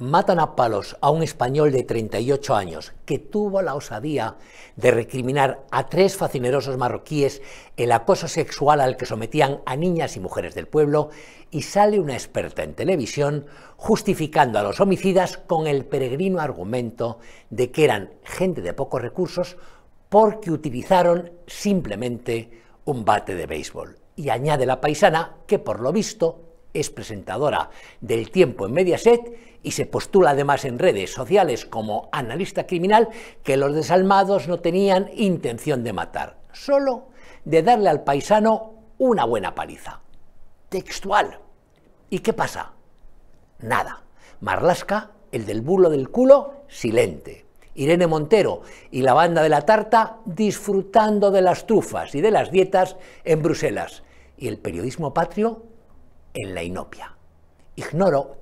matan a palos a un español de 38 años que tuvo la osadía de recriminar a tres facinerosos marroquíes el acoso sexual al que sometían a niñas y mujeres del pueblo y sale una experta en televisión justificando a los homicidas con el peregrino argumento de que eran gente de pocos recursos porque utilizaron simplemente un bate de béisbol. Y añade la paisana que por lo visto es presentadora del tiempo en Mediaset y se postula además en redes sociales como analista criminal que los desalmados no tenían intención de matar, solo de darle al paisano una buena paliza. Textual. ¿Y qué pasa? Nada. Marlasca, el del burlo del culo, silente. Irene Montero y la banda de la tarta disfrutando de las trufas y de las dietas en Bruselas. Y el periodismo patrio en la inopia. Ignoro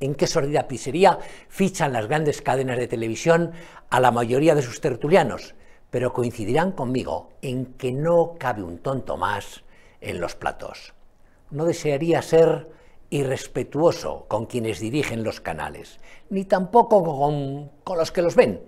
en qué sordida pizzería fichan las grandes cadenas de televisión a la mayoría de sus tertulianos, pero coincidirán conmigo en que no cabe un tonto más en los platos. No desearía ser irrespetuoso con quienes dirigen los canales, ni tampoco con, con los que los ven,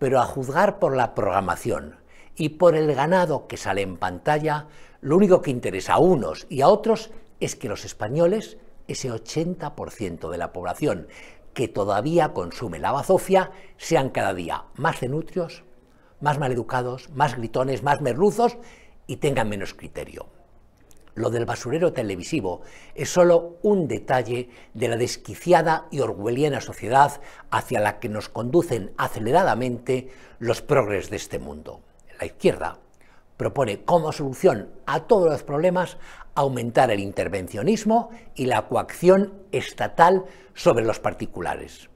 pero a juzgar por la programación y por el ganado que sale en pantalla, lo único que interesa a unos y a otros es que los españoles, ese 80% de la población que todavía consume la bazofia, sean cada día más denutrios, más maleducados, más gritones, más merluzos y tengan menos criterio. Lo del basurero televisivo es solo un detalle de la desquiciada y orwelliana sociedad hacia la que nos conducen aceleradamente los progres de este mundo. La izquierda propone como solución a todos los problemas aumentar el intervencionismo y la coacción estatal sobre los particulares.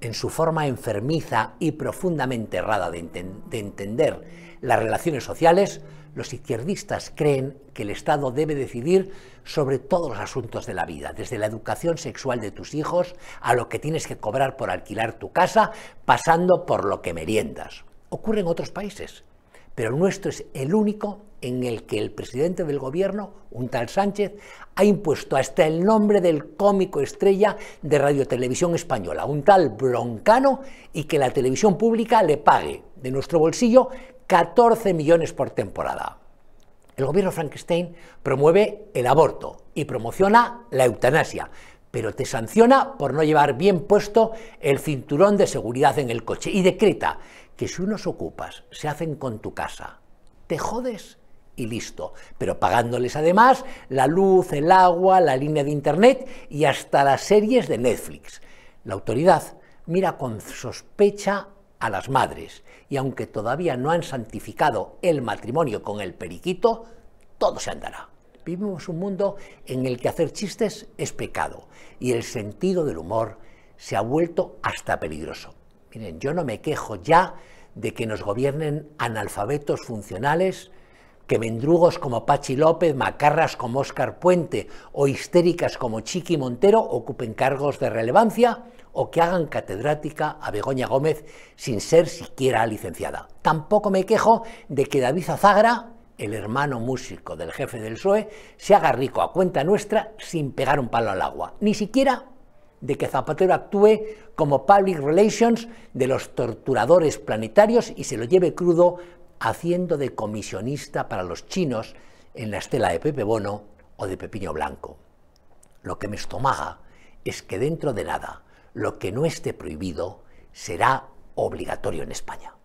En su forma enfermiza y profundamente errada de, entender las relaciones sociales, los izquierdistas creen que el Estado debe decidir sobre todos los asuntos de la vida, desde la educación sexual de tus hijos a lo que tienes que cobrar por alquilar tu casa, pasando por lo que meriendas. Ocurre en otros países pero nuestro es el único en el que el presidente del gobierno, un tal Sánchez, ha impuesto hasta el nombre del cómico estrella de Radiotelevisión Española, un tal Broncano, y que la televisión pública le pague de nuestro bolsillo 14 millones por temporada. El gobierno Frankenstein promueve el aborto y promociona la eutanasia, pero te sanciona por no llevar bien puesto el cinturón de seguridad en el coche y decreta que si unos ocupas se hacen con tu casa, te jodes y listo, pero pagándoles además la luz, el agua, la línea de internet y hasta las series de Netflix. La autoridad mira con sospecha a las madres y aunque todavía no han santificado el matrimonio con el periquito, todo se andará. Vivimos un mundo en el que hacer chistes es pecado y el sentido del humor se ha vuelto hasta peligroso. Miren, yo no me quejo ya de que nos gobiernen analfabetos funcionales, que mendrugos como Pachi López, macarras como Óscar Puente o histéricas como Chiqui Montero ocupen cargos de relevancia o que hagan catedrática a Begoña Gómez sin ser siquiera licenciada. Tampoco me quejo de que David Azagra el hermano músico del jefe del SOE se haga rico a cuenta nuestra sin pegar un palo al agua, ni siquiera de que Zapatero actúe como public relations de los torturadores planetarios y se lo lleve crudo haciendo de comisionista para los chinos en la estela de Pepe Bono o de Pepiño Blanco. Lo que me estomaga es que dentro de nada lo que no esté prohibido será obligatorio en España.